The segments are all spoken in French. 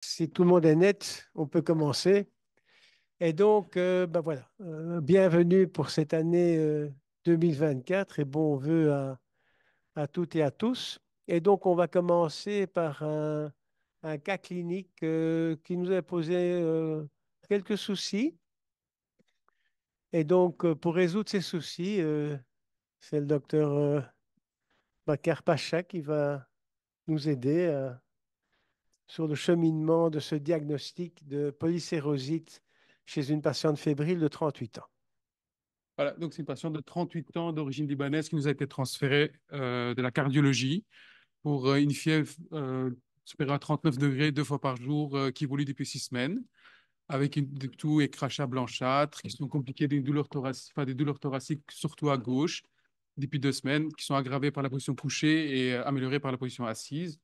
Si tout le monde est net, on peut commencer. Et donc, euh, ben voilà, euh, bienvenue pour cette année 2024 euh, et bon vœu à, toutes et à tous. Et donc, on va commencer par un, cas clinique qui nous a posé quelques soucis. Et donc, pour résoudre ces soucis, c'est le docteur Bakar Pacha qui va nous aider à sur le cheminement de ce diagnostic de polycérosite chez une patiente fébrile de 38 ans. Voilà, donc c'est une patiente de 38 ans d'origine libanaise qui nous a été transférée euh, de la cardiologie pour euh, une fièvre euh, supérieure à 39 degrés deux fois par jour qui évolue depuis six semaines avec une, toux tout et crachats blanchâtre qui sont compliqués des douleurs, thoraciques, enfin, des douleurs thoraciques surtout à gauche depuis deux semaines qui sont aggravées par la position couchée et améliorées par la position assise.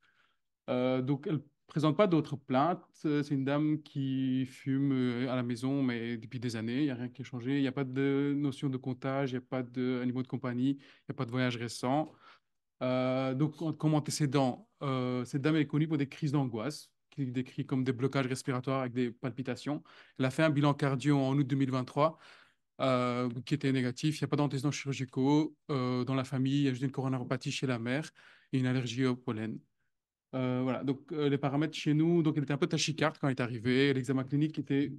donc elle présente pas d'autres plaintes. Euh, c'est une dame qui fume euh, à la maison, mais depuis des années, il n'y a rien qui a changé. Il n'y a pas de notion de comptage, il n'y a pas d'animaux de compagnie, il n'y a pas de voyage récent. Euh, donc, comme antécédent, euh, cette dame est connue pour des crises d'angoisse, qui décrit comme des blocages respiratoires avec des palpitations. Elle a fait un bilan cardio en août 2023. Euh, qui était négatif. Il n'y a pas d'antécédents chirurgicaux. dans la famille, il y a juste une coronaropathie chez la mère et une allergie au pollen. Euh, voilà, donc euh, les paramètres chez nous, donc il était un peu tachycarde quand il est arrivé, L'examen clinique était.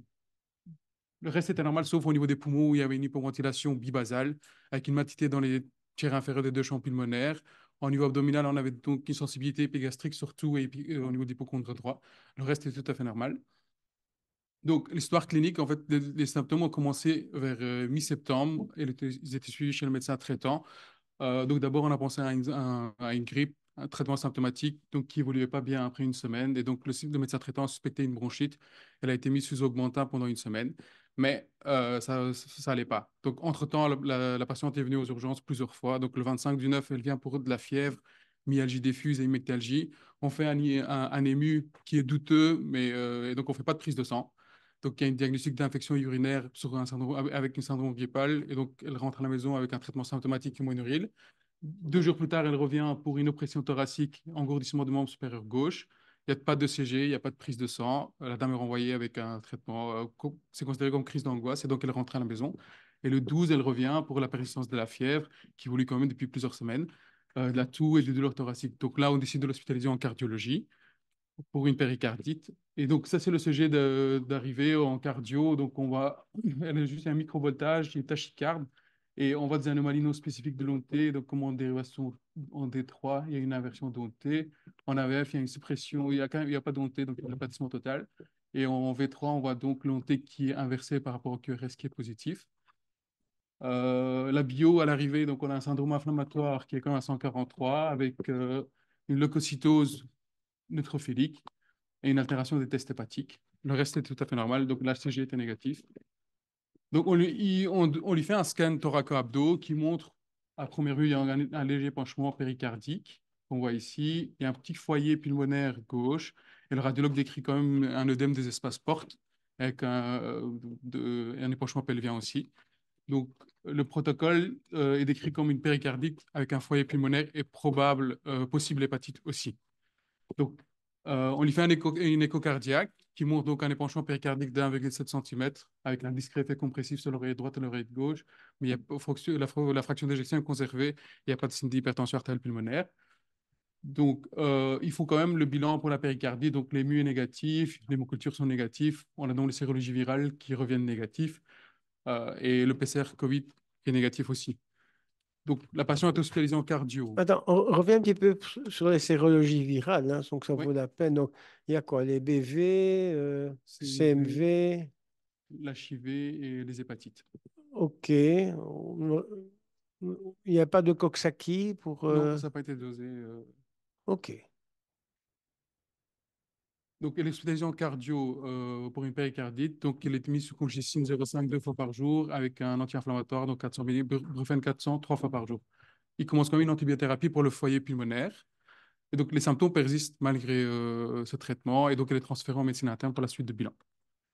Le reste était normal, sauf au niveau des poumons où il y avait une hypoventilation bibasale, avec une matité dans les tiers inférieurs des deux champs pulmonaires. Au niveau abdominal, on avait donc une sensibilité épigastrique surtout et euh, au niveau d'hypochondre droit. Le reste était tout à fait normal. Donc, l'histoire clinique, en fait, les, symptômes ont commencé vers mi-septembre et ils étaient suivis chez le médecin traitant. donc, d'abord, on a pensé à une grippe un traitement symptomatique donc qui évoluait pas bien après une semaine. Et donc, le, de médecin traitant suspectait une bronchite. Elle a été mise sous augmentin pendant une semaine, mais euh, ça n'allait pas. Donc, entre-temps, la, patiente est venue aux urgences plusieurs fois. Donc, le 25 du 9, elle vient pour de la fièvre, myalgie diffuse et myctalgie. On fait un, ému qui est douteux, mais on euh, et donc on fait pas de prise de sang. Donc, il y a un diagnostic d'infection urinaire sur avec une syndrome grippal. Et donc, elle rentre à la maison avec un traitement symptomatique humoril. Deux jours plus tard, elle revient pour une oppression thoracique, engourdissement de membre supérieur gauche. Il n'y a pas de CG, il n'y a pas de prise de sang. La dame est renvoyée avec un traitement, euh, c'est considéré comme crise d'angoisse, et donc elle rentre à la maison. Et le 12, elle revient pour la persistance de la fièvre, qui évolue quand même depuis plusieurs semaines, euh, de la toux et des douleurs thoraciques. Donc là, on décide de l'hospitaliser en cardiologie pour une péricardite. Et donc, ça, c'est le sujet d'arriver en cardio. Donc, on va, elle a juste un microvoltage, une tachycarde. Et on voit des anomalies non spécifiques de l'onté, donc comme en dérivation en D3, il y a une inversion d'onté. En AVF, il y a une suppression, il n'y a, a pas d'onté, donc il y a un total. Et en V3, on voit donc l'onté qui est inversée par rapport au QRS qui est positif. Euh, la bio à l'arrivée, donc on a un syndrome inflammatoire qui est quand même à 143 avec euh, une leucocytose neutrophilique et une altération des tests hépatiques. Le reste est tout à fait normal, donc l'HCG était négatif. Donc, on lui, fait un scan thoraco-abdo qui montre, à première vue, un, léger épanchement péricardique. On voit ici, il y a un petit foyer pulmonaire gauche. Et le radiologue décrit quand même un œdème des espaces portes avec un, euh, un épanchement pelvien aussi. Donc, le protocole euh, est décrit comme une péricardite avec un foyer pulmonaire et probable euh, possible hépatite aussi. Donc, on lui fait un une écho cardiaque qui montre donc un épanchement péricardique de 1,7 cm avec un discret effet compressif sur l'oreille droite et l'oreille gauche, mais il y a, la, fraction d'éjection est conservée, il n'y a pas de signe d'hypertension artérielle pulmonaire. Donc, euh, il faut quand même le bilan pour la péricardie. Donc, l'ému est négatif, l'hémoculture sont négatives, on a donc les sérologies virales qui reviennent négatives euh, et le PCR Covid est négatif aussi. Donc, la patiente est hospitalisée en cardio. Attends, on revient un petit peu sur les sérologies virales, hein, donc ça vaut la peine. Donc, il y a quoi Les BV, euh, CMV L'HIV et les hépatites. OK. Il n'y a pas de Coxsackie pour. Non, euh, ça n'a pas été dosé. Euh. OK. Donc, l'exploitation cardio euh, pour une péricardite, donc elle est mis sous congestion 0,5 deux fois par jour avec un anti-inflammatoire, donc 400 mg, 400 trois fois par jour. Il commence comme une antibiothérapie pour le foyer pulmonaire. Et donc, les symptômes persistent malgré euh, ce traitement et donc il est transféré en médecine interne pour la suite de bilan.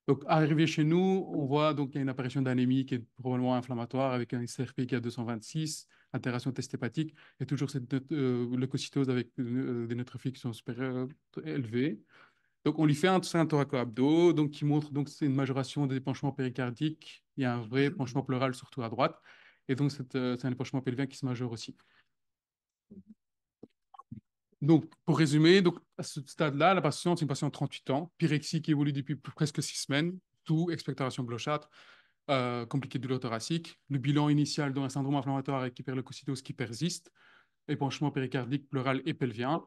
Donc, arrivé chez nous, on voit donc y a une apparition d'anémie qui est probablement inflammatoire avec un SRP qui à 226, altération test hépatique et toujours cette euh, leucocytose avec des neutrophiles qui sont super élevés. Donc, on lui fait un, un thoraco-abdo, donc qui montre donc c'est une majoration des épanchements péricardiques. Il y a un vrai épanchement mmh. pleural, surtout à droite. Et donc, c'est euh, un épanchement pelvien qui se majeure aussi. Mmh. Donc, pour résumer, donc, à ce stade-là, la patiente, est une patiente de 38 ans, pyrexie qui évolue depuis presque six semaines, tout, expectoration blanchâtre, euh, compliqué de douleur thoracique. Le bilan initial d'un syndrome inflammatoire avec hyperleucocytose qui persiste, épanchement péricardique, pleural et pelvien.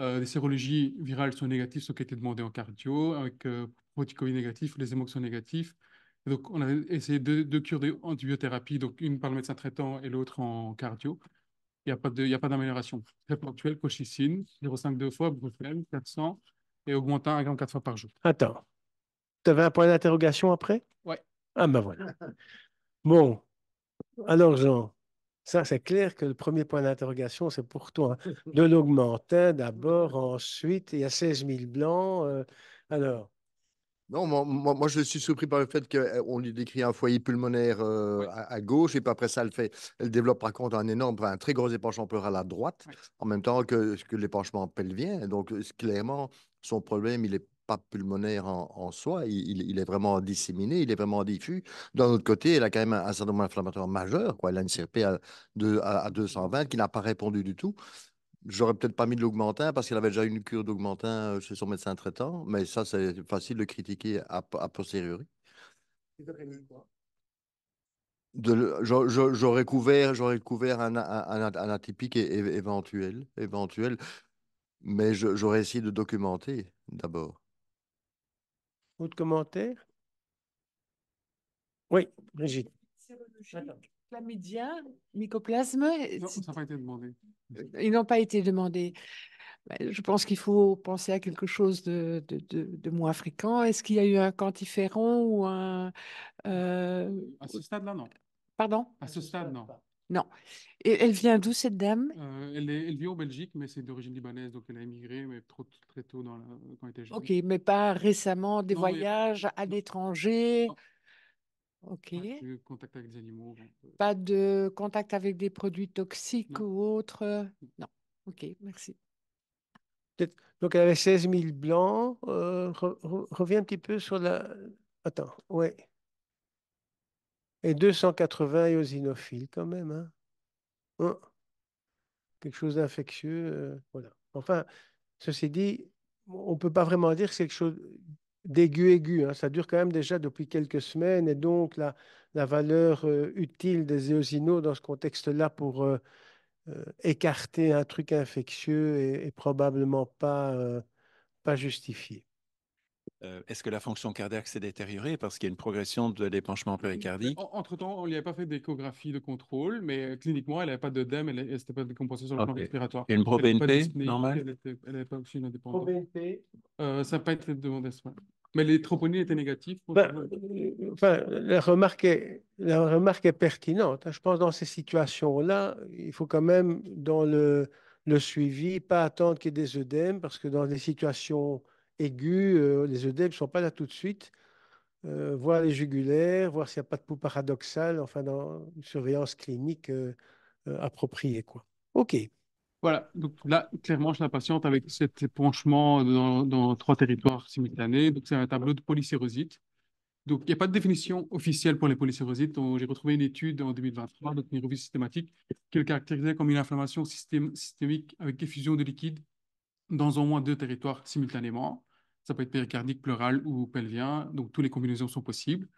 Euh, les sérologies virales sont négatives, ce qui été demandé en cardio, avec euh, proticoïdes négatif, les émotions sont négatifs. donc, on a essayé deux, cures d'antibiothérapie, donc une par le médecin traitant et l'autre en cardio. Il n'y a pas d'amélioration. très ponctuelle. cochicine, 0,5 deux fois, brufen, 400 et augmentant 1 gramme 4 fois par jour. Attends, tu avais un point d'interrogation après Oui. Ah ben voilà. Bon, alors Jean, ça, c'est clair que le premier point d'interrogation, c'est pour toi. Hein. De l'augmenter d'abord, ensuite, il y a 16 000 blancs. Euh, alors. Non, moi, je suis surpris par le fait qu'on euh, lui décrit un foyer pulmonaire euh, à, gauche et puis après ça, elle, fait, elle développe par contre un énorme, un très gros épanchement pleural à droite, en même temps que, que l'épanchement pelvien. Donc, clairement, son problème, il est pulmonaire en, soi, il, est vraiment disséminé, il est vraiment diffus. D'un autre côté, elle a quand même un, syndrome inflammatoire majeur, quoi. Elle a une CRP à, de, à, 220 qui n'a pas répondu du tout. J'aurais peut-être pas mis de l'augmentin parce qu'elle avait déjà une cure d'augmentin euh, chez son médecin traitant, mais ça, c'est facile de critiquer a, a posteriori. J'aurais couvert, couvert un, un, atypique éventuel, éventuel, mais j'aurais essayé de documenter d'abord. Autre commentaire Oui, Brigitte. Chlamydia, mycoplasme. ça pas été demandé. Euh, ils n'ont pas été demandés. Bah, je pense qu'il faut penser à quelque chose de, moins fréquent. Est-ce qu'il y a eu un cantiféron ou un. Euh, à ce stade-là, non. Pardon À ce stade, non. Non. Et elle vient d'où cette dame euh, elle, vit en Belgique, mais c'est d'origine libanaise, donc elle a immigré, mais très tôt dans la, quand elle était jeune. Ok, mais pas récemment, des voyages à l'étranger Ok. Pas de contact avec des animaux. Euh. Pas de contact avec des produits toxiques ou autres Non. Ok, merci. Donc elle avait 16 000 blancs. Euh, reviens un petit peu sur la... Attends, oui et 280 éosinophiles quand même. Hein. hein Quelque chose d'infectieux. Euh, voilà. Enfin, ceci dit, on ne peut pas vraiment dire que c'est quelque chose d'aigu aigu. Hein. Ça dure quand même déjà depuis quelques semaines. Et donc, la, valeur euh, utile des éosinos dans ce contexte-là pour euh, écarter un truc infectieux est, probablement pas, pas justifiée est-ce que la fonction cardiaque s'est détériorée parce qu'il y a une progression de l'épanchement péricardique Entre-temps, on n'y avait pas fait d'échographie de contrôle, mais euh, cliniquement, elle n'avait pas d'œdème, elle n'était pas décompensée sur le plan respiratoire. Et une pro-BNP normale Elle n'avait pas Pro-BNP Ça n'a pas été demandé ce moment. Mais les troponines étaient négatives bah, euh, enfin, la, remarque est, la remarque est pertinente. Hein. Je pense que dans ces situations-là, il faut quand même, dans le, le suivi, pas attendre qu'il y ait des œdèmes, parce que dans des situations aiguë. Euh, les œdèmes ne sont pas là tout de suite. Euh, voir les jugulaires, voir s'il n'y a pas de pouls paradoxal, enfin, dans une surveillance clinique euh, appropriée. Quoi. OK. Voilà, donc là, clairement, je la patiente, avec cet épanchement dans, trois territoires simultanés, donc c'est un tableau de polycérosite. Donc, il n'y a pas de définition officielle pour les polycérosites. J'ai retrouvé une étude en 2023, donc une revue systématique, qui le caractérisait comme une inflammation systémique avec effusion de liquide dans au moins deux territoires simultanément. Ça peut être péricardique, pleural ou pelvien. Donc, toutes les combinaisons sont possibles.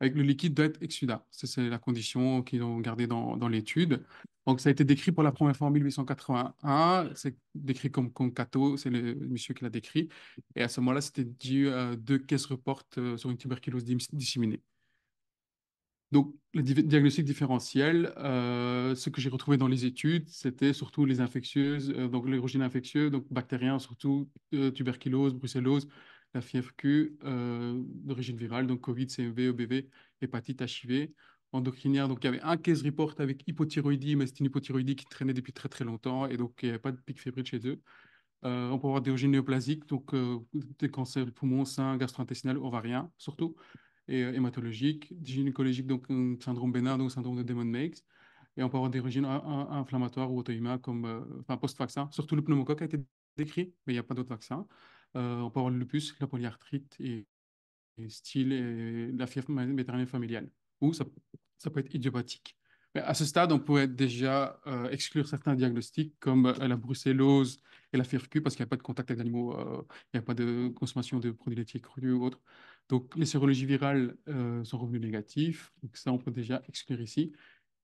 Avec le liquide doit être exsudat. C'est la condition qu'ils ont gardée dans, dans l'étude. Donc, ça a été décrit pour la première fois en 1881. C'est décrit comme concato, c'est le monsieur qui l'a décrit. Et à ce moment-là, c'était dû à deux caisses reportes euh, sur une tuberculose disséminée. Donc, le diagnostic différentiel, euh, ce que j'ai retrouvé dans les études, c'était surtout les infectieuses, euh, donc les infectieux, donc bactérien surtout euh, tuberculose, brucellose, la fièvre-Q, d'origine virale, donc Covid, CMV, e EBV, hépatite, HIV, endocrinière. Donc, il y avait un case report avec hypothyroïdie, mais c'était une hypothyroïdie qui traînait depuis très très longtemps et donc il n'y avait pas de pic fébrile chez eux. on peut avoir des origines néoplasiques, donc des cancers du poumon, sein, gastro-intestinal, ovarien surtout et euh, hématologiques, gynécologiques, donc euh, syndrome bénin, donc syndrome de Damon-Makes. Et on peut avoir des origines inflammatoires ou auto-immunes comme euh, enfin, post-vaccin. Surtout le pneumocoque a été décrit, mais il n'y a pas d'autres vaccins. on peut avoir le lupus, la polyarthrite et, style la fièvre méditerranéenne familiale. Ou ça, peut être idiopathique. à ce stade, on pourrait déjà exclure certains diagnostics comme la brucellose et la fièvre Q parce qu'il n'y a pas de contact avec l'animal, il n'y a pas de consommation de produits laitiers crus ou autres. Donc, les sérologies virales euh, sont revenues négatives. Donc, ça, on peut déjà exclure ici.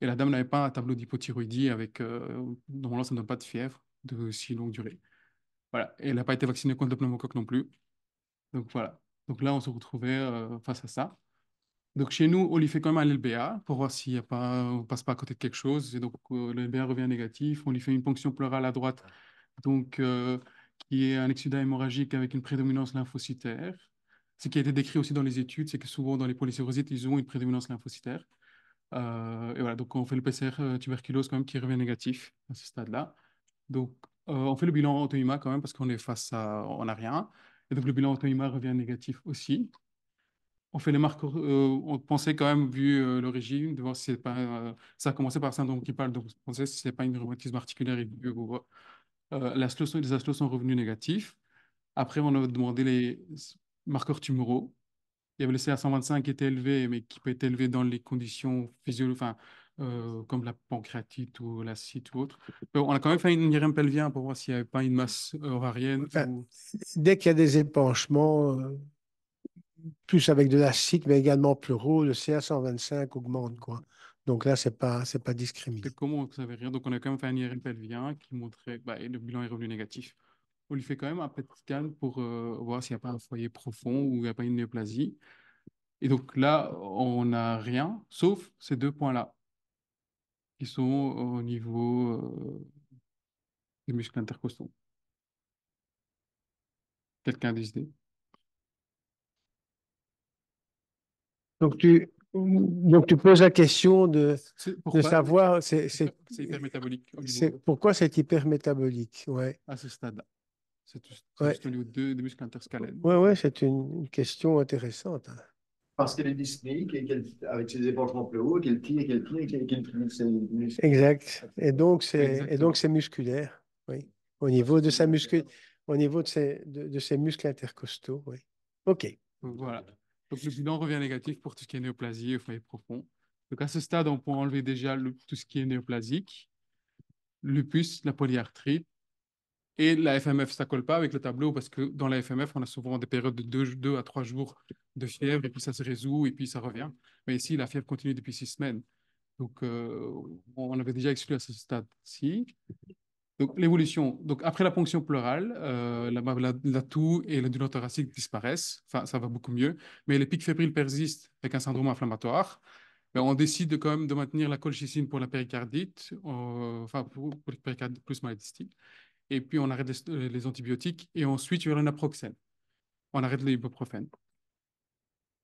Et la dame n'avait pas un tableau d'hypothyroïdie avec. Euh, normalement, ça ne donne pas de fièvre de si longue durée. Voilà. Et elle n'a pas été vaccinée contre le pneumocoque non plus. Donc, voilà. Donc là, on se retrouvait euh, face à ça. Donc, chez nous, on lui fait quand même un LBA pour voir s'il pas, on ne passe pas à côté de quelque chose. Et donc, le LBA revient négatif. On lui fait une ponction pleurale à droite. Donc qui est un exudat hémorragique avec une prédominance lymphocytaire. Ce qui a été décrit aussi dans les études, c'est que souvent dans les polycérosites ils ont une prédominance lymphocytaire. Euh, et voilà, donc on fait le PCR euh, tuberculose quand même qui revient négatif à ce stade-là. Donc euh, on fait le bilan autoima quand même parce qu'on est face à, on n'a rien. Et donc le bilan autoima revient négatif aussi. On fait les marques... on pensait quand même, vu l'origine, de voir si c'est pas, ça a commencé par un syndrome qui parle, donc on pensait si c'est pas une rhumatisme articulaire les astros sont revenus négatifs. Après, on a demandé les marqueurs tumoraux. Il y avait le CA125 qui était élevé, mais qui peut être élevé dans les conditions physiologiques, euh, comme la pancréatite ou l'acide ou autre. Euh, on a quand même fait une IRM pelvien pour voir s'il n'y avait pas une masse euh, ovarienne. Dès qu'il y a des épanchements, plus avec de l'acide, mais également pleuraux, le CA125 augmente. Quoi. Donc là, ce n'est pas, pas discriminé. Comment ça savait rien Donc on a quand même fait un IRM pelvien qui montrait, que bah, le bilan est revenu négatif on lui fait quand même un petit scan pour euh, voir s'il n'y a pas un foyer profond ou il n'y a pas une néoplasie. Et donc là, on n'a rien, sauf ces deux points-là, qui sont au niveau du euh, des muscles intercostaux. Quelqu'un a des Donc tu, donc, tu poses la question de, savoir. C'est métabolique. Pourquoi c'est hypermétabolique ouais. À ce stade-là. C'est juste au niveau des muscles interscalaires. Oui, ouais, c'est une, question intéressante. Hein. Parce qu'elle est dysnique et qu'elle, avec ses épanchements plus hauts, qu'elle tire, qu'elle tire, qu'elle tire ses Exact. Et donc, c'est, et donc, c'est musculaire, oui. Au niveau de, sa muscu... Au niveau de, ses, de, de muscles intercostaux, oui. OK. Voilà. Donc, le bilan revient négatif pour tout ce qui est néoplasie au foyer profond. Donc, à ce stade, on peut enlever déjà tout ce qui est néoplasique, lupus, la polyarthrite, et la FMF, ça colle pas avec le tableau parce que dans la FMF, on a souvent des périodes de 2 deux, à 3 jours de fièvre et puis ça se résout et puis ça revient. Mais ici, la fièvre continue depuis 6 semaines. Donc, euh, on avait déjà exclu à ce stade-ci. Donc, l'évolution. Donc, après la ponction pleurale, euh, la, toux et la douleur thoracique disparaissent. Enfin, ça va beaucoup mieux. Mais les pics fébriles persistent avec un syndrome inflammatoire. Ben, on décide quand même de maintenir la colchicine pour la péricardite, euh, enfin, pour, les la péricardite plus maladistique et puis on arrête les, euh, antibiotiques, et ensuite aura le naproxène. On arrête l'ibuprofène.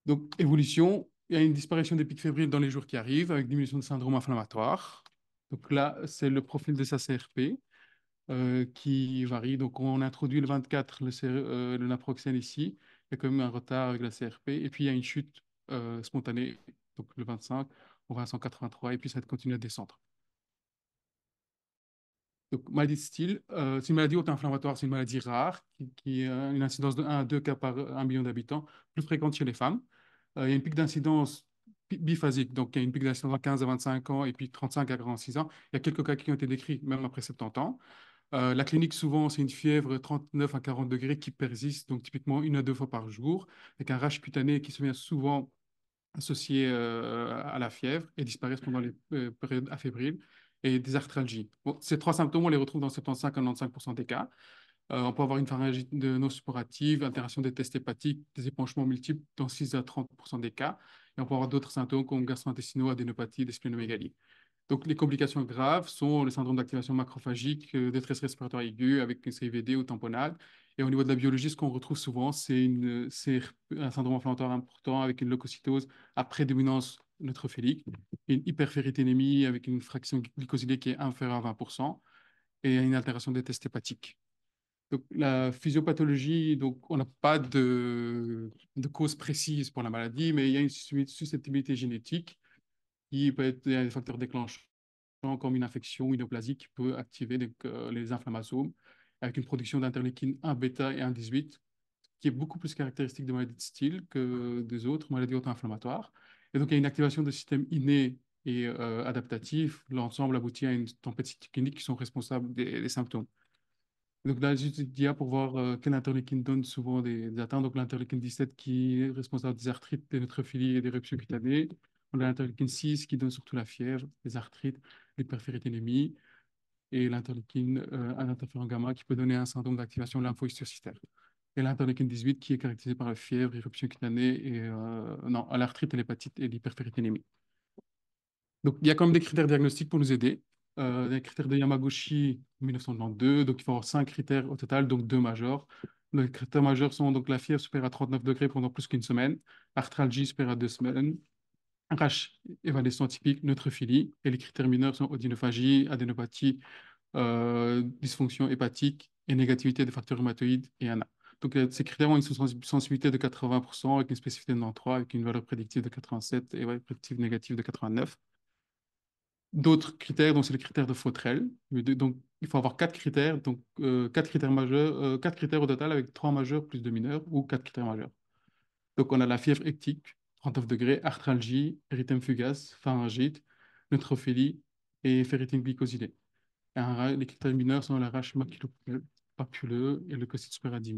Donc, évolution, il y a une disparition des pics fébriles dans les jours qui arrivent, avec diminution de syndrome inflammatoire. Donc là, c'est le profil de sa CRP euh, qui varie. Donc, on introduit le 24, e, euh, le, naproxène ici. Il y a quand même un retard avec la CRP. Et puis, il y a une chute spontanée, donc le 25, on va à 183, et puis ça continue à descendre. Donc, maladie de style, euh, c'est une maladie auto-inflammatoire, c'est une maladie rare qui, a euh, une incidence de 1 à 2 cas par 1 million d'habitants, plus fréquente chez les femmes. Euh, il y a une pic d'incidence biphasique, donc il y a une pic d'incidence de 15 à 25 ans et puis 35 à 46 ans. Il y a quelques cas qui ont été décrits même après 70 ans. la clinique, souvent, c'est une fièvre 39 à 40 degrés qui persiste, donc typiquement une à deux fois par jour, avec un rash cutané qui se vient souvent associé à la fièvre et disparaît pendant les périodes affébriles et des arthralgies. ces trois symptômes, on les retrouve dans 75 à 95% des cas. Euh, on peut avoir une pharyngite non-supporative, altération des tests hépatiques, des épanchements multiples dans 6 à 30% des cas. Et on peut avoir d'autres symptômes comme gastro-intestinaux, adénopathie, des splénomégalies. Donc, les complications graves sont le syndrome d'activation macrophagique, euh, détresse respiratoire aiguë avec une CIVD ou tamponade. Et au niveau de la biologie, ce qu'on retrouve souvent, c'est euh, un syndrome inflammatoire important avec une leucocytose à prédominance neutrophilique, une hyperféritinémie avec une fraction glycosylée qui est inférieure à 20% et une altération des tests hépatiques. Donc, la physiopathologie, donc, on n'a pas de, de, cause précise pour la maladie, mais il y a une susceptibilité génétique qui peut être un facteur déclencheur, comme une infection, une qui peut activer les euh, inflammasomes avec une production d'interleukine 1 bêta et 1 18 qui est beaucoup plus caractéristique de maladies de style que des autres maladies auto-inflammatoires. Et donc, il y a une activation de systèmes innés et euh, adaptatifs. L'ensemble aboutit à une tempête cytokinique qui sont responsables des, symptômes. donc là, j'utilise DIA pour voir euh, quelle donne souvent des, atteintes. Donc l'interleukine 17 qui est responsable des arthrites, des neutrophilies et des éruptions cutanées. On a 6 qui donne surtout la fièvre, les arthrites, l'hyperféritinémie. et l'interleukine, euh, un gamma qui peut donner un syndrome d'activation lymphohistiocytaire et là, 18 qui est caractérisé par la fièvre, éruption cutanée, et euh, non, l'arthrite, l'hépatite et l'hyperféritinémie. Donc, il y a quand même des critères diagnostiques pour nous aider. les euh, critères de Yamaguchi 1992, donc il faut avoir cinq critères au total, donc deux majeurs. Les critères majeurs sont donc la fièvre supérieure à 39 degrés pendant plus qu'une semaine, arthralgie supérieure à deux semaines, rash évanescent typique, neutrophilie, et les critères mineurs sont odinophagie, adénopathie, euh, dysfonction hépatique et négativité des facteurs rhumatoïdes et ANA. Donc, euh, ces critères ont une sensibilité de 80%, avec une spécificité de 93, avec une valeur prédictive de 87 et une valeur prédictive négative de 89. D'autres critères, donc c'est le critère de Fautrel. Donc, il faut avoir quatre critères, donc euh, quatre critères majeurs, euh, quatre critères au total avec trois majeurs plus deux mineurs ou quatre critères majeurs. Donc, on a la fièvre hectique, 39 degrés, arthralgie, érythème fugace, pharyngite, neutrophilie et ferritine glycosylée. les critères mineurs sont la rache papuleux et le cosite supérieur à 10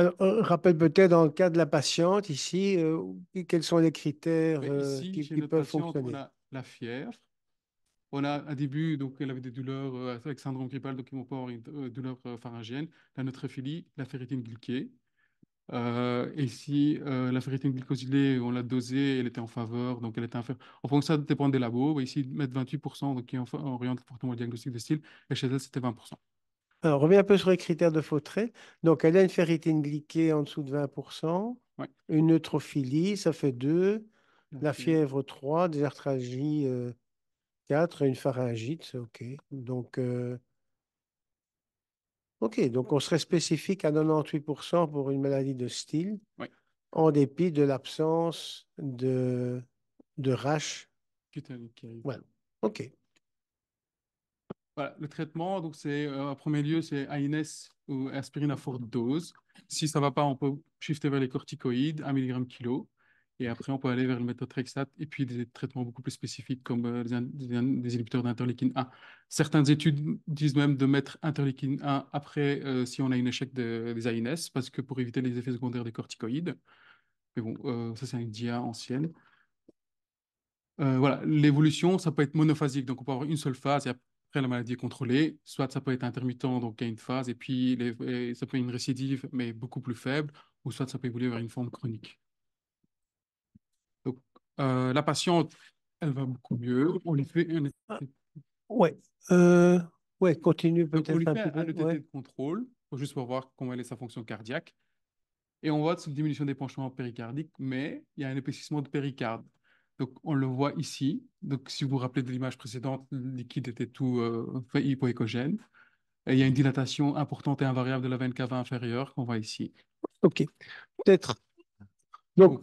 euh, euh, rappelle peut-être dans le cas de la patiente ici, euh, quels sont les critères qui, peuvent patiente, fonctionner. On a la fièvre. On a un début, donc elle avait des douleurs avec syndrome grippal, donc ils pas une douleur pharyngienne, la neutrophilie, la ferritine glyquée. ici, la ferritine glycosylée, on l'a dosée, elle était en faveur, donc elle était inférieure. En fonction, ça dépend des labos. Ici, mettre 28%, donc qui oriente fortement le diagnostic de style, et chez elle, c'était 20%. Alors, un peu sur les critères de Fautré. Donc, elle a une ferritine glyquée en dessous de 20%, une neutrophilie, ça fait 2, la fièvre 3, des arthralgies 4 euh, une pharyngite, OK. Donc, euh, OK, donc on serait spécifique à 98% pour une maladie de style, en dépit de l'absence de, de rash. OK le traitement, donc c'est euh, en premier lieu, c'est AINS ou aspirine à forte dose. Si ça ne va pas, on peut shifter vers les corticoïdes, 1 mg kg. Et après, on peut aller vers le méthotrexate et puis des traitements beaucoup plus spécifiques comme des, euh, inhibiteurs d'interleukine 1. Certaines études disent même de mettre interleukine 1 après euh, si on a un échec des AINS parce que pour éviter les effets secondaires des corticoïdes. Mais bon, ça, c'est une DIA ancienne. voilà, l'évolution, ça peut être monophasique, donc on peut avoir une seule phase, et après la maladie est contrôlée. Soit ça peut être intermittent, donc il y a une phase, et puis ça peut être une récidive, mais beaucoup plus faible, ou soit ça peut évoluer vers une forme chronique. Donc, euh, la patiente, elle va beaucoup mieux. On lui fait un ah, e Ouais, euh, ouais, continue peut-être. On lui fait un, e de contrôle, juste pour voir comment elle est sa fonction cardiaque. Et on voit une diminution des d'épanchement péricardiques, mais il y a un épaississement de péricarde. Donc, on le voit ici. Donc, si vous vous rappelez de l'image précédente, le liquide était tout euh, hypoécogène. Et il y a une dilatation importante et invariable de la veine cava inférieure qu'on voit ici. OK. Peut-être. Donc,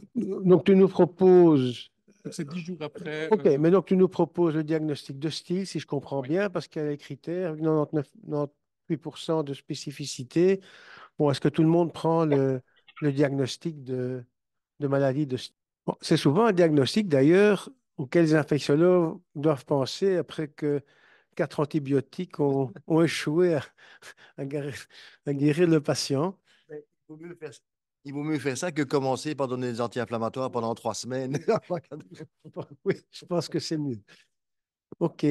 tu nous proposes. C'est dix jours après. OK, euh, mais donc tu nous proposes le diagnostic de style, si je comprends bien, parce qu'il y a les critères, 98% de spécificité. Bon, est-ce que tout le monde prend le, diagnostic de maladie de style c'est souvent un diagnostic d'ailleurs auquel les infectiologues doivent penser après que quatre antibiotiques ont, échoué à, guérir, le patient. Il vaut, mieux faire, ça que commencer par donner des anti-inflammatoires pendant trois semaines. oui, je pense que c'est mieux. OK.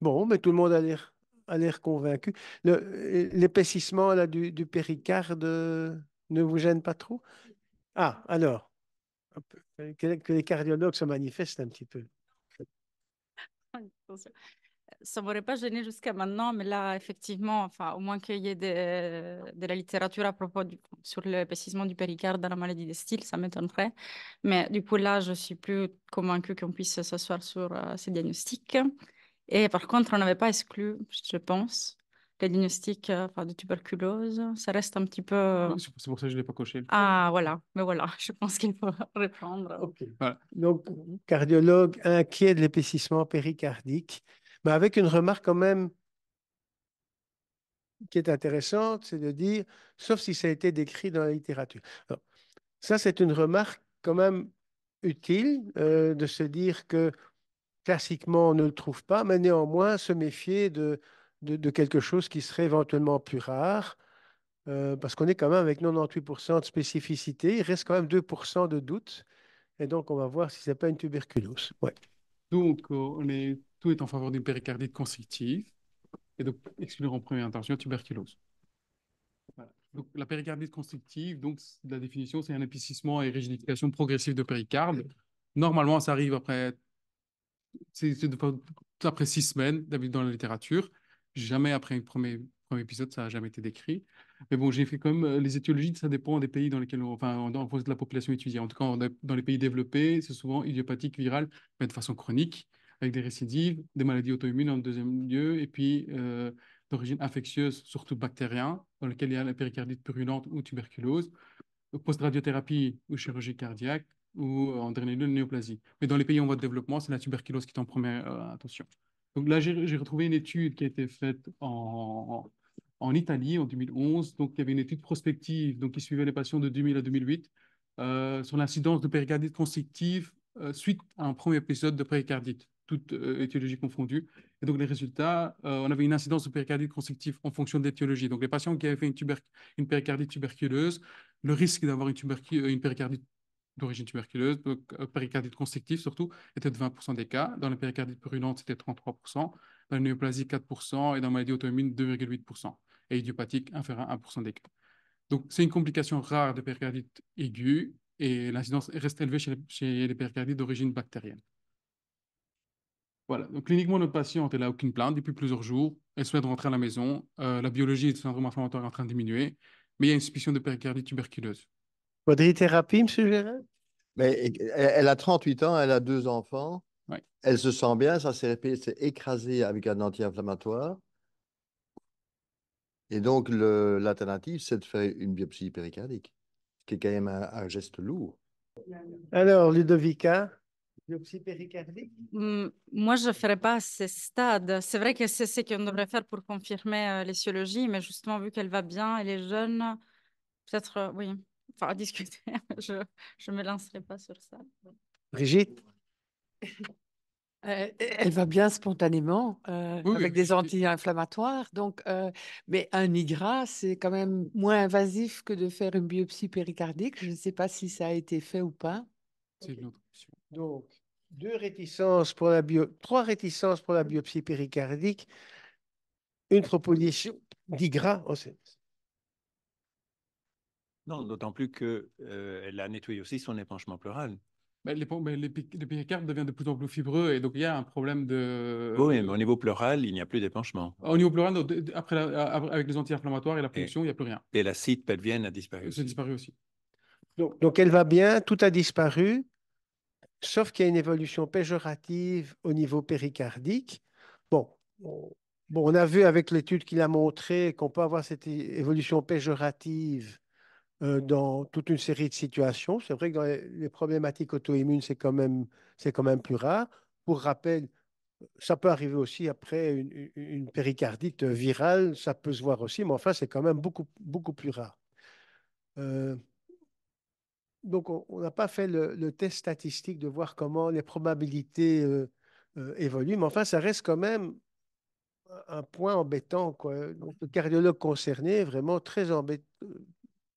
Bon, mais tout le monde a l'air, a l'air convaincu. Le, euh, l'épaississement là, du, péricarde euh, ne vous gêne pas trop ah, alors, que, les cardiologues se manifestent un petit peu. Ça ne m'aurait pas gêné jusqu'à maintenant, mais là, effectivement, enfin, au moins qu'il y ait de, la littérature à propos du, sur l'épaississement du péricarde dans la maladie des styles, ça m'étonnerait. Mais du coup, là, je suis plus convaincue qu'on puisse s'asseoir sur euh, ces diagnostics. Et par contre, on n'avait pas exclu, je pense, diagnostic euh, de tuberculose. Ça reste un petit peu. Ah, euh c'est pour ça que je ne l'ai pas coché. Ah, voilà. Mais voilà, je pense qu'il faut reprendre. Donc, cardiologue inquiet de l'épaississement péricardique, mais avec une remarque quand même qui est intéressante, c'est de dire, sauf si ça a été décrit dans la littérature. ça, c'est une remarque quand même utile euh, de se dire que classiquement, on ne le trouve pas, mais néanmoins, se méfier de de, quelque chose qui serait éventuellement plus rare, euh, parce qu'on est quand même avec 98% de spécificité, il reste quand même 2% de doute, et donc on va voir si ce n'est pas une tuberculose. Donc, euh, tout est en faveur d'une péricardite constrictive, et donc exclure en première intention tuberculose. la péricardite constrictive, donc, la définition, c'est un épaississement et rigidification progressive de péricarde. Normalement, ça arrive après, après six semaines, d'habitude dans la littérature jamais après un premier, épisode, ça n'a jamais été décrit. Mais bon, j'ai fait comme euh, les étiologies, ça dépend des pays dans lesquels on, enfin, en, fonction de la population étudiée. En tout cas, dans les pays développés, c'est souvent idiopathique, virale, mais de façon chronique, avec des récidives, des maladies auto-immunes en deuxième lieu, et puis euh, d'origine infectieuse, surtout bactérienne, dans lequel il y a la péricardite purulente ou tuberculose, euh, post-radiothérapie ou chirurgie cardiaque, ou en dernier lieu, néoplasie. Mais dans les pays en voie de développement, c'est la tuberculose qui est en première attention. Donc là, j'ai retrouvé une étude qui a été faite en, en Italie en 2011. Donc, il y avait une étude prospective donc, qui suivait les patients de 2000 à 2008 euh, sur l'incidence de péricardite constrictive euh, suite à un premier épisode de péricardite, toute euh, étiologie confondue. Et donc, les résultats, euh, on avait une incidence de péricardite constrictive en fonction de l'étiologie. Donc, les patients qui avaient fait une, une péricardite tuberculeuse, le risque d'avoir une, une, péricardite d'origine tuberculeuse, donc euh, péricardite constrictive surtout, était de 20% des cas. Dans la péricardite purulente, c'était 33%. Dans la néoplasie, 4%. Et dans la maladie auto-immune, 2,8%. Et idiopathique, inférieur à 1% des cas. Donc, c'est une complication rare de péricardite aiguë et l'incidence reste élevée chez les, péricardites d'origine bactérienne. Voilà, donc cliniquement, notre patiente, elle n'a aucune plainte depuis plusieurs jours. Elle souhaite rentrer à la maison. Euh, la biologie du syndrome inflammatoire est en train de diminuer, mais il y a une suspicion de péricardite tuberculeuse thérapie, M. Gérard? Mais elle a 38 ans, elle a deux enfants. Elle se sent bien, sa CRP s'est écrasée avec un anti-inflammatoire. Et donc, l'alternative, c'est de faire une biopsie péricardique, qui est quand même un, geste lourd. Alors, Ludovica, biopsie péricardique hmm, Moi, je ne ferai pas à ce stade. C'est vrai que c'est ce qu'on devrait faire pour confirmer euh, mais justement, vu qu'elle va bien, elle est jeune, peut-être, euh, oui enfin discuter. je ne me lancerai pas sur ça. Brigitte euh, elle va bien spontanément euh, avec des anti-inflammatoires. Donc, euh, mais un IGRA, c'est quand même moins invasif que de faire une biopsie péricardique. Je ne sais pas si ça a été fait ou pas. Donc, deux réticences pour la bio... trois réticences pour la biopsie péricardique, une proposition d'IGRA. Oh, non, d'autant plus qu'elle euh, elle a nettoyé aussi son épanchement pleural. Mais les, péricardes devient de plus en plus fibreux et donc il y a un problème de. Oui, mais au niveau pleural, il n'y a plus d'épanchement. Au niveau pleural, après avec les anti-inflammatoires et la ponction, il n'y a plus rien. Et l'acide pelvienne a disparu. C'est disparu aussi. Donc, elle va bien, tout a disparu, sauf qu'il y a une évolution péjorative au niveau péricardique. Bon, bon on a vu avec l'étude qu'il a montré qu'on peut avoir cette évolution péjorative euh, dans toute une série de situations. C'est vrai que dans les, problématiques auto-immunes, c'est quand, même, quand même plus rare. Pour rappel, ça peut arriver aussi après une, péricardite virale, ça peut se voir aussi, mais enfin, c'est quand même beaucoup, beaucoup plus rare. Euh, donc, on n'a pas fait le, test statistique de voir comment les probabilités euh, évoluent, mais enfin, ça reste quand même un point embêtant. Quoi. le cardiologue concerné est vraiment très embêté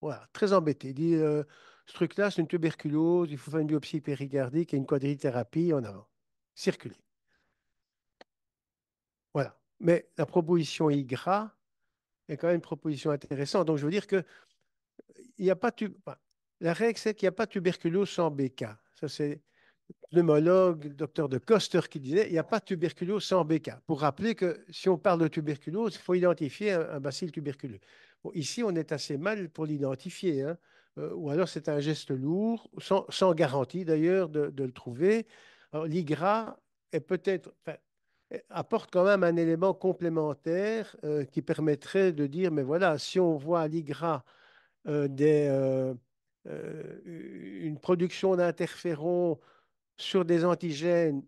voilà, très embêté. Il dit euh, ce truc-là, c'est une tuberculose, il faut faire une biopsie péricardique et une quadrithérapie en avant. Circuler. Voilà. Mais la proposition IGRA est quand même une proposition intéressante. Donc, je veux dire que il a pas la règle, c'est qu'il n'y a pas tuberculose sans BK. Ça, c'est pneumologue, docteur de Coster qui disait, il n'y a pas de tuberculose sans BK. Pour rappeler que si on parle de tuberculose, il faut identifier un bacille tuberculeux ici, on est assez mal pour l'identifier. Hein. Euh, ou alors, c'est un geste lourd, sans, sans garantie d'ailleurs de, le trouver. L'IGRA apporte quand même un élément complémentaire euh, qui permettrait de dire, mais voilà, si on voit à l'IGRA euh, une production d'interférons sur des antigènes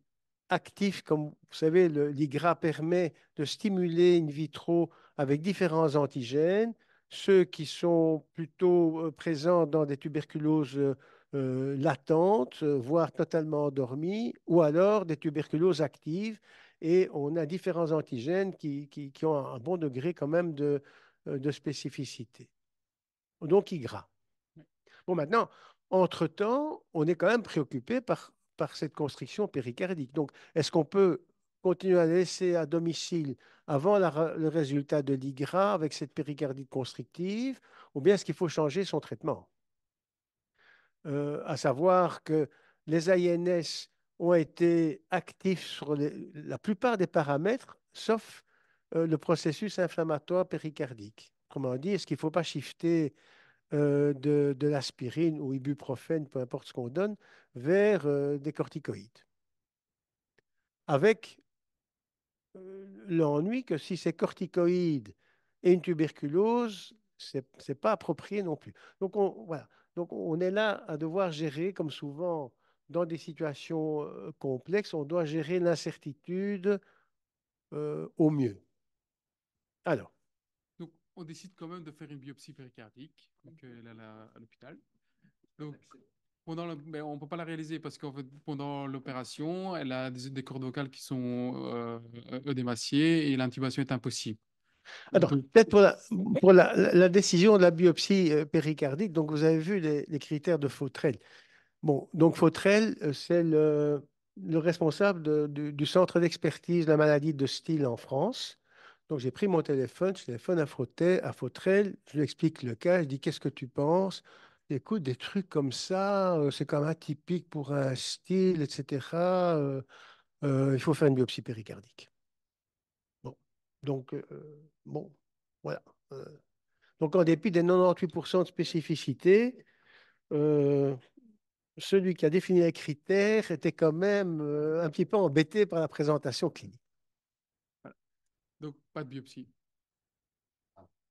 actifs, comme vous savez, l'IGRA permet de stimuler in vitro avec différents antigènes ceux qui sont plutôt euh, présents dans des tuberculoses euh, euh, latentes, voire totalement endormies, ou alors des tuberculoses actives. Et on a différents antigènes qui, ont un bon degré quand même de, de spécificité. Donc, IGRA. Bon, maintenant, entre-temps, on est quand même préoccupé par, par cette constriction péricardique. Donc, est-ce qu'on peut continuer à laisser à domicile avant le résultat de l'IGRA avec cette péricardite constrictive, ou bien est-ce qu'il faut changer son traitement euh, À savoir que les INS ont été actifs sur la plupart des paramètres, sauf euh, le processus inflammatoire péricardique. Comment on dit est-ce qu'il ne faut pas shifter euh, de, l'aspirine ou ibuprofène, peu importe ce qu'on donne, vers des corticoïdes Avec euh, l'ennui que si c'est corticoïde et une tuberculose, ce n'est pas approprié non plus. Donc on, voilà. Donc on est là à devoir gérer, comme souvent dans des situations euh, complexes, on doit gérer l'incertitude euh, au mieux. Alors. Donc on décide quand même de faire une biopsie péricardique, donc à l'hôpital. Donc on ne peut pas la réaliser parce que fait, pendant l'opération, elle a des, cordes vocales qui sont euh, euh et l'intubation est impossible. Alors, peut-être pour, la, décision de la biopsie euh, péricardique, donc vous avez vu les, critères de Fautrel. Bon, donc Fautrel, euh, c'est le, responsable du, centre d'expertise de la maladie de style en France. Donc, j'ai pris mon téléphone, je téléphone à Fautrel, à Fautrel, je lui explique le cas, je dis Qu'est-ce que tu penses écoute, des trucs comme ça, euh, c'est quand même atypique pour un style, etc. Euh, euh, il faut faire une biopsie péricardique. Bon. Donc, bon, voilà. donc, en dépit des 98% de spécificité, celui qui a défini les critères était quand même un petit peu embêté par la présentation clinique. Donc, pas de biopsie.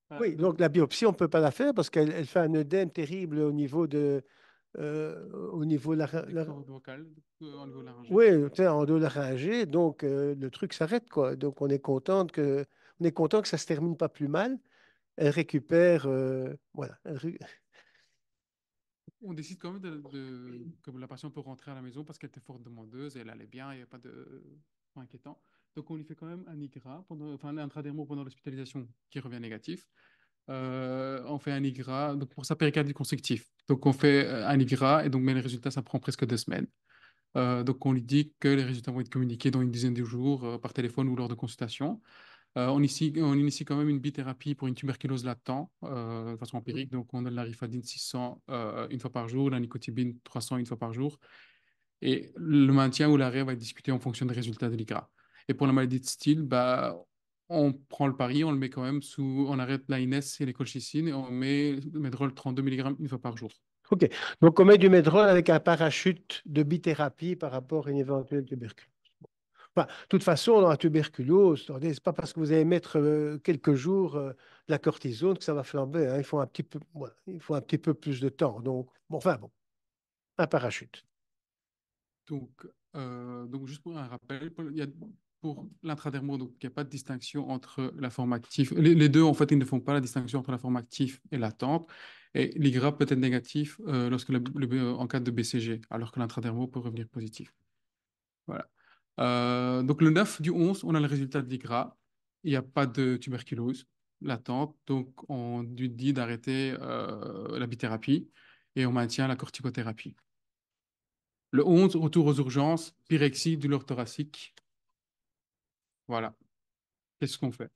Ah. Oui, donc la biopsie, on ne peut pas la faire parce qu'elle fait un œdème terrible au niveau de. Euh, au niveau de la, la... de donc euh, le truc s'arrête Donc on est content que on est content que ça se termine pas plus mal. Elle récupère, euh, voilà. On décide quand même que la patiente peut rentrer à la maison parce qu'elle était fort demandeuse, elle allait bien, il n'y a pas de point euh, inquiétant. Donc, on lui fait quand même un IGRA, pendant, enfin, l'intradermo pendant l'hospitalisation qui revient négatif. Euh, on fait un IGRA donc pour sa péricardite constrictive. Donc, on fait euh, un IGRA et donc, mais les résultats, ça prend presque deux semaines. Euh, donc, on lui dit que les résultats vont être communiqués dans une dizaine de jours par téléphone ou lors de consultation. on, initie, on initie quand même une bithérapie pour une tuberculose latente de façon empirique. Donc, on donne la rifadine 600 une fois par jour, la nicotibine 300 une fois par jour. Et le maintien ou l'arrêt va être discuté en fonction des résultats de l'IGRA. Et pour la maladie de style, bah, on prend le pari, on le met quand même sous, on arrête l'ANS et les colchicines et on met le médrol 32 mg une fois par jour. OK. Donc, on met du médrol avec un parachute de bithérapie par rapport à une éventuelle tuberculose. de toute façon, dans la tuberculose, ce n'est pas parce que vous allez mettre euh, quelques jours euh, de la cortisone que ça va flamber. Hein. Il, faut un petit peu, il faut un petit peu plus de temps. Donc, bon, enfin, bon, un parachute. Donc, euh, donc juste pour un rappel, il y a pour l'intradermo, donc il n'y a pas de distinction entre la forme active. Les, deux, en fait, ils ne font pas la distinction entre la forme active et l'attente. Et l'IGRA peut être négatif euh, lorsque euh, en cas de BCG, alors que l'intradermo peut revenir positif. Voilà. Euh, donc le 9 du 11, on a le résultat de l'IGRA. Il n'y a pas de tuberculose latente, donc on lui dit d'arrêter la bithérapie et on maintient la corticothérapie. Le 11, retour aux urgences, pyrexie, douleur thoracique, voilà. Qu'est-ce qu'on fait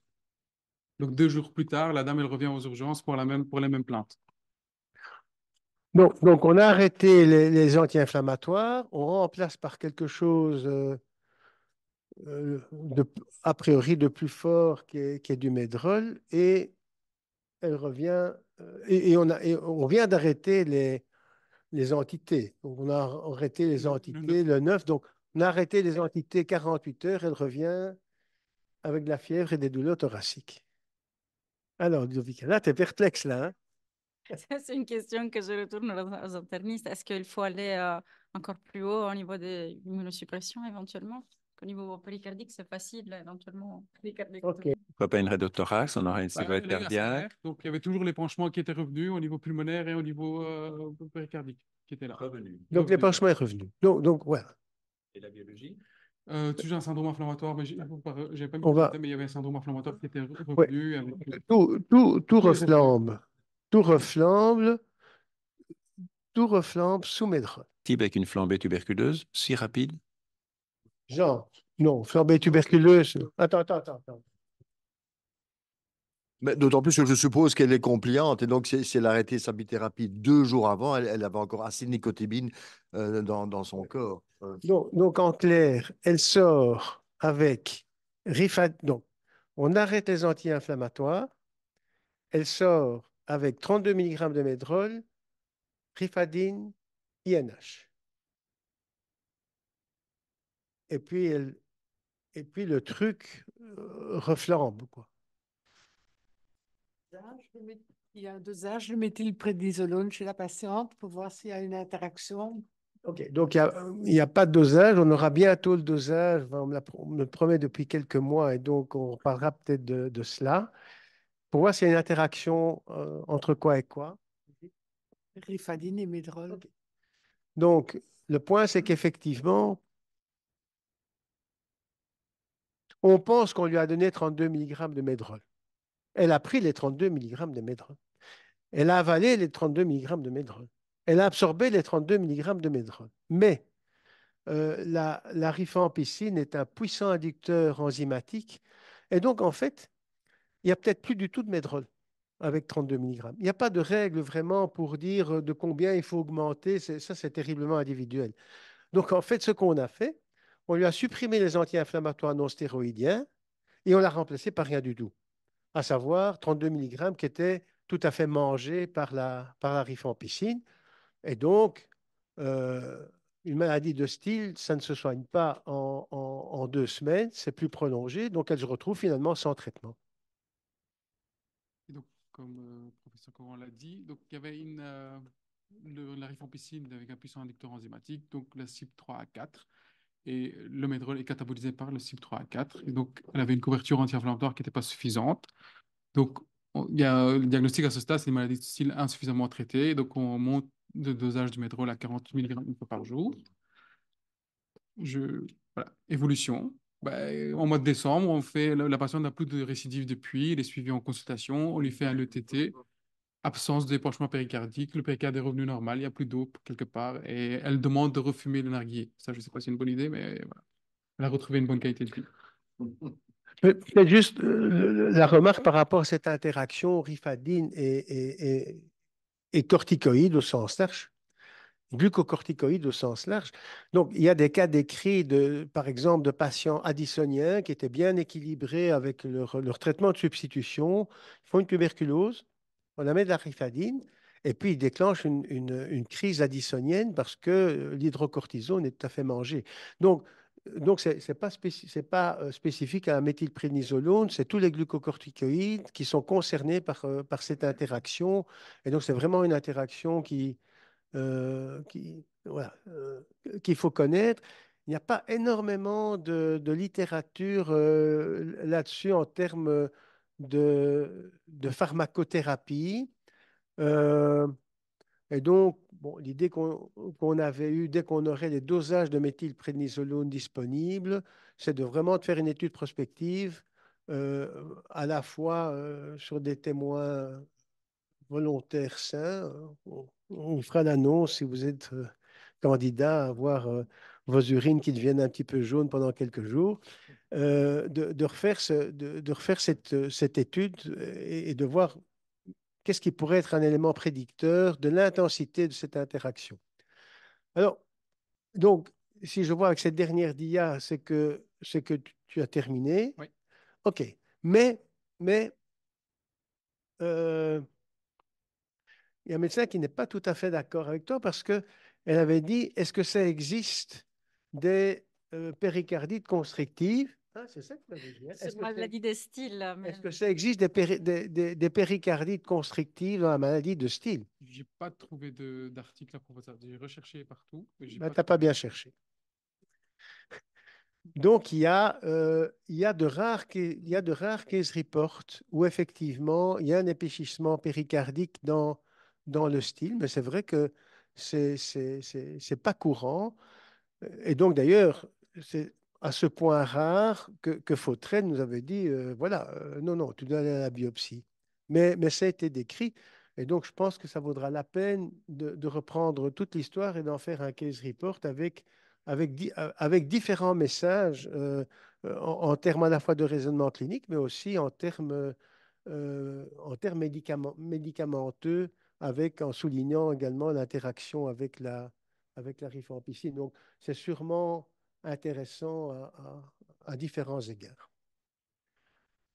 Donc, deux jours plus tard, la dame, elle revient aux urgences pour, la même, pour les mêmes plaintes. Donc, on a arrêté les, anti-inflammatoires, on remplace par quelque chose euh, euh, de, a priori de plus fort qui est, du médrol, et elle revient, euh, et, on, a, on vient d'arrêter les, les entités. Donc, on a arrêté les entités le 9. le donc on a arrêté les entités 48 heures, elle revient avec de la fièvre et des douleurs thoraciques. Alors, Ludovica, là, tu es perplexe, là. Hein? C'est une question que je retourne aux internistes. Est-ce qu'il faut aller euh, encore plus haut au niveau des immunosuppressions éventuellement Au niveau polycardique, c'est facile, éventuellement. ne Pourquoi pas une thorax, On aurait une sévérité cardiaque. Donc, il y avait toujours l'épanchement qui était revenu au niveau pulmonaire et au niveau euh, péricardique qui était là. Donc, l'épanchement est revenu. Donc, donc, voilà. Et la biologie euh, tu as un syndrome inflammatoire, mais j'ai pas mis va... mais il y avait un syndrome inflammatoire qui était reconnu. Euh, tout, tout, tout reflambe. Tout reflambe. Tout reflambe sous mes draps. Type avec une flambée tuberculeuse, si rapide Jean, non, flambée tuberculeuse. attends, attends. attends. Mais D'autant plus que je suppose qu'elle est compliante. Et donc, si elle a sa bithérapie deux jours avant, elle, avait encore assez de nicotébine euh, dans, son corps. Euh. Donc, en clair, elle sort avec Donc, on arrête les anti-inflammatoires. Elle sort avec 32 mg de médrol, Rifadine, INH. Et puis, elle, et puis le truc euh, reflambe, quoi. Il y a un dosage le méthylprédisolone chez la patiente pour voir s'il y a une interaction. OK, donc il n'y a, pas de dosage. On aura bientôt le dosage. On me, le promet depuis quelques mois et donc on parlera peut-être de, cela. Pour voir s'il y a une interaction euh, entre quoi et quoi. Rifadine et médrol. Donc, le point, c'est qu'effectivement, on pense qu'on lui a donné 32 mg de médrol. Elle a pris les 32 mg de médrin. Elle a avalé les 32 mg de médrin. Elle a absorbé les 32 mg de médrin. Mais euh, la, la rifampicine est un puissant inducteur enzymatique. Et donc, en fait, il n'y a peut-être plus du tout de médrol avec 32 mg. Il n'y a pas de règle vraiment pour dire euh, de combien il faut augmenter. Ça, c'est terriblement individuel. Donc, en fait, ce qu'on a fait, on lui a supprimé les anti-inflammatoires non stéroïdiens et on l'a remplacé par rien du tout à savoir 32 mg qui étaient tout à fait mangés par la, par la rifampicine. Et donc, euh, une maladie de style, ça ne se soigne pas en, en, deux semaines, c'est plus prolongé, donc elle se retrouve finalement sans traitement. Et donc, comme le euh, professeur Coran l'a dit, donc, il y avait une, euh, la rifampicine avec un puissant inducteur enzymatique, donc la CYP3A4, et le médrol est catabolisé par le CYP3A4. donc, elle avait une couverture anti-inflammatoire qui n'était pas suffisante. Donc, il y a, le diagnostic à ce stade, c'est une maladie style insuffisamment traitée. Donc, on monte le dosage du médrol à 40 mg par jour. Je, voilà. Évolution. Bah, en mois de décembre, on fait, la, la patiente n'a plus de récidive depuis, elle est suivie en consultation, on lui fait un ETT absence dépanchement péricardique, le péricarde est revenu normal, il n'y a plus d'eau quelque part, et elle demande de refumer le narguier. Ça, je ne sais pas si c'est une bonne idée, mais voilà. Elle a retrouvé une bonne qualité de vie. peut juste euh, la remarque par rapport à cette interaction rifadine et, et, corticoïde au sens large, glucocorticoïde au sens large. Donc, il y a des cas décrits, de, par exemple, de patients addisoniens qui étaient bien équilibrés avec leur, leur traitement de substitution, ils font une tuberculose, on amène de la rifadine, et puis il déclenche une, crise addisonienne parce que euh, l'hydrocortisone est tout à fait mangé. Donc, euh, donc, ce n'est pas, euh, spécifique, à la méthylprénisolone, c'est tous les glucocorticoïdes qui sont concernés par, par cette interaction. Et donc, c'est vraiment une interaction qu'il qui, voilà, faut connaître. Il n'y a pas énormément de, littérature là-dessus en termes de, pharmacothérapie. Euh, et donc, bon, l'idée qu'on avait eue dès qu'on aurait les dosages de méthylprednisolone disponibles, c'est de vraiment de faire une étude prospective euh, à la fois euh, sur des témoins volontaires sains. On, on fera l'annonce si vous êtes candidat à avoir vos urines qui deviennent un petit peu jaunes pendant quelques jours, euh, de, refaire, de, refaire cette, euh, cette, étude euh, et, de voir qu'est-ce qui pourrait être un élément prédicteur de l'intensité de cette interaction. Alors, donc, si je vois avec cette dernière dia, c'est que, c'est que tu as terminé. Oui. OK. Mais, mais, il y a un médecin qui n'est pas tout à fait d'accord avec toi parce qu'elle avait dit, est-ce que ça existe des euh, péricardites constrictives. Ah, c'est ça que maladie hein. des styles. Est-ce que ça existe des, des, des, péricardites constrictives dans la maladie de style J'ai pas trouvé d'article à propos de ça. J'ai recherché partout. tu n'as bah, pas bien cherché. Donc, il y, a, euh, il, y a de rares, il y a de rares case reports où effectivement, il y a un épaississement péricardique dans, dans le style, mais c'est vrai que ce n'est pas courant. Et donc, d'ailleurs, c'est à ce point rare que, que nous avait dit, euh, voilà, euh, non, non, tu dois aller à la biopsie. Mais, mais ça a été décrit. Et donc, je pense que ça vaudra la peine de, de reprendre toute l'histoire et d'en faire un case report avec, avec, euh, avec différents messages en, termes à la fois de raisonnement clinique, mais aussi en termes, en termes médicamenteux, avec, en soulignant également l'interaction avec la, avec la en piscine. Donc, c'est sûrement intéressant à, différents égards.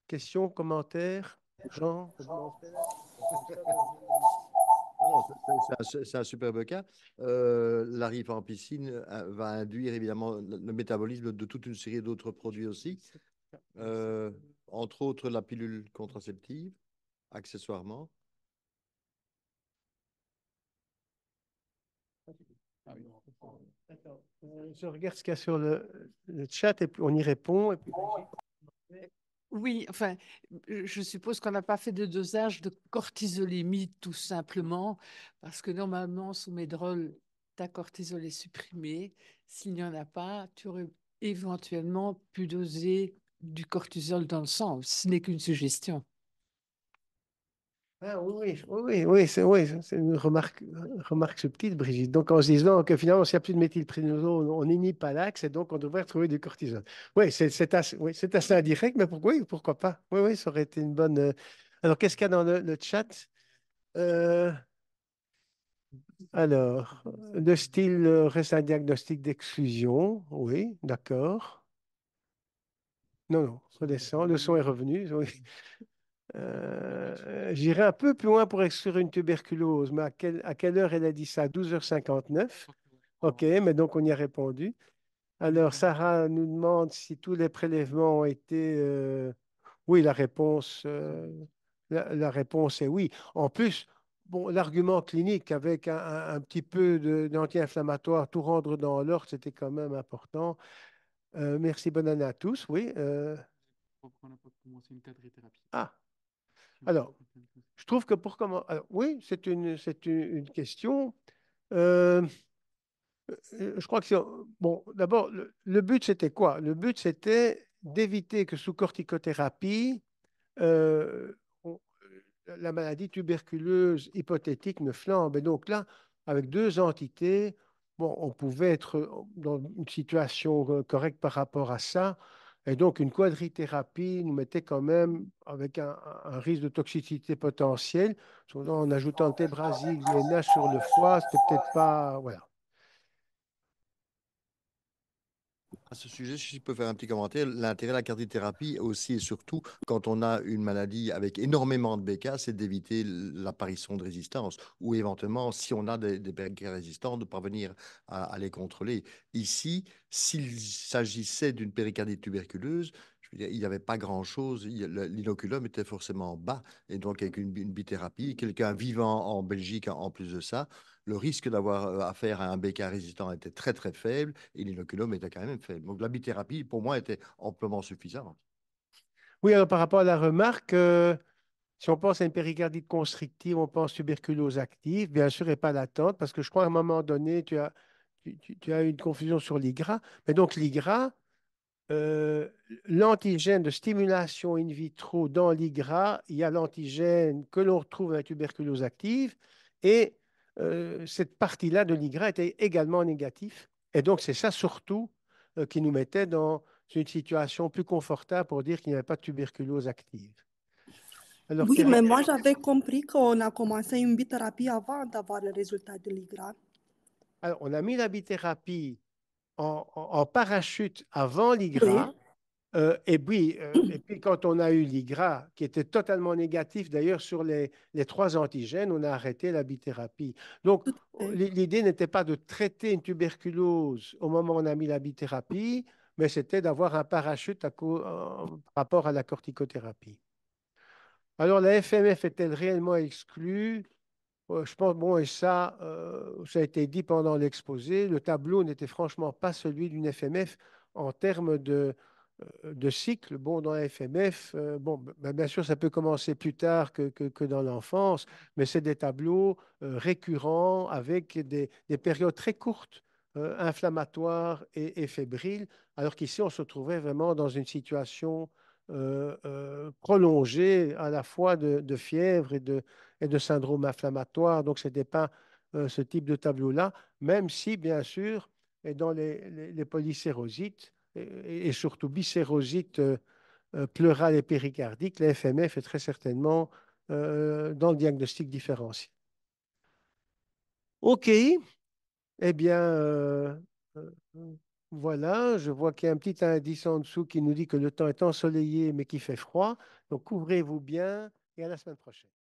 Questions, commentaires Jean C'est un, superbe cas. Euh, la L'arrivée en piscine euh, va induire évidemment le métabolisme de toute une série d'autres produits aussi, euh, entre autres la pilule contraceptive, accessoirement. Ah je regarde ce qu'il y a sur le, chat et on y répond. Oh. Oui, enfin, je suppose qu'on n'a pas fait de dosage de cortisolémie tout simplement, parce que normalement, sous Médrol, ta cortisol est supprimée. S'il n'y en a pas, tu aurais éventuellement pu doser du cortisol dans le sang. Ce n'est qu'une suggestion. Ah oui, oui, oui, c'est oui, c'est une remarque, remarque subtile, Brigitte. Donc, en se disant que finalement, s'il n'y a plus de méthylprinose, on n'inhibe pas l'axe et donc on devrait retrouver du cortisol. Oui, c'est assez, assez indirect, mais pourquoi, pourquoi pas Oui, oui, ça aurait été une bonne. Euh, alors, qu'est-ce qu'il y a dans le, chat euh, Alors, le style euh, reste un diagnostic d'exclusion. Oui, d'accord. Non, non, redescend. Le son est revenu. Euh, j'irai un peu plus loin pour exclure une tuberculose, mais à, quelle heure elle a dit ça 12h59. OK, mais donc on y a répondu. Alors, mhm. Sarah nous demande si tous les prélèvements ont été. Euh, oui, la réponse, euh, la, réponse est oui. En plus, bon, l'argument clinique avec un, petit peu d'anti-inflammatoire, tout rendre dans l'ordre, c'était quand même important. merci, bonne année à tous. Oui. Ah, alors, je trouve que pour commencer, oui, c'est une, c'est une, question. Euh, euh, je crois que c'est, bon, d'abord, le, but c'était quoi Le but c'était d'éviter que sous corticothérapie, euh, la maladie tuberculeuse hypothétique ne flambe. Et donc là, avec deux entités, bon, on pouvait être dans une situation correcte par rapport à ça. Et donc, une quadrithérapie nous mettait quand même avec un, risque de toxicité potentielle. En ajoutant le tébrasil, nages sur le foie, n'était peut-être pas. Voilà. ce sujet, si je peux faire un petit commentaire, l'intérêt de la cardiothérapie aussi et surtout quand on a une maladie avec énormément de BK, c'est d'éviter l'apparition de résistance ou éventuellement, si on a des, des résistantes, résistants, de parvenir à, les contrôler. Ici, s'il s'agissait d'une péricardite tuberculeuse, il n'y avait pas grand-chose. L'inoculum était forcément bas. Et donc, avec une, bithérapie, quelqu'un vivant en Belgique en plus de ça, le risque d'avoir euh, affaire à un BK résistant était très, très faible et l'inoculum était quand même faible. Donc, la bithérapie, pour moi, était amplement suffisante. Oui, alors par rapport à la remarque, euh, si on pense à une péricardite constrictive, on pense tuberculose active, bien sûr, et pas latente, parce que je crois à un moment donné, tu as, tu, as une confusion sur l'IGRA. Mais donc, l'IGRA, euh, l'antigène de stimulation in vitro dans l'IGRA, il y a l'antigène que l'on retrouve dans la tuberculose active et euh, cette partie-là de l'IGRA était également négative. Et donc, c'est ça surtout euh, qui nous mettait dans une situation plus confortable pour dire qu'il n'y avait pas de tuberculose active. oui, mais moi, j'avais compris qu'on a commencé une bithérapie avant d'avoir le résultat de l'IGRA. Alors, on a mis la bithérapie en, parachute avant l'IGRA. Euh, et, puis, euh, et puis, quand on a eu l'IGRA, qui était totalement négatif d'ailleurs sur les, les, trois antigènes, on a arrêté la bithérapie. Donc, l'idée n'était pas de traiter une tuberculose au moment où on a mis la bithérapie, mais c'était d'avoir un parachute par rapport à la corticothérapie. Alors, la FMF est-elle réellement exclue je pense, bon, et ça, euh, ça a été dit pendant l'exposé, le tableau n'était franchement pas celui d'une FMF en termes de, euh, de cycle. Bon, dans la FMF, euh, bah, bien sûr, ça peut commencer plus tard que, dans l'enfance, mais c'est des tableaux récurrents avec des, périodes très courtes, inflammatoires et, et, fébriles, alors qu'ici, on se trouvait vraiment dans une situation euh, euh, prolongé à la fois de, fièvre et de, syndrome inflammatoire. Donc, ce n'était pas euh, ce type de tableau-là, même si, bien sûr, et dans les, polycérosites, et, surtout bicérosites pleurales et péricardiques, la est très certainement dans le diagnostic différentiel. OK. Eh bien, voilà, je vois qu'il y a un petit indice en dessous qui nous dit que le temps est ensoleillé mais qui fait froid. Donc couvrez-vous bien et à la semaine prochaine.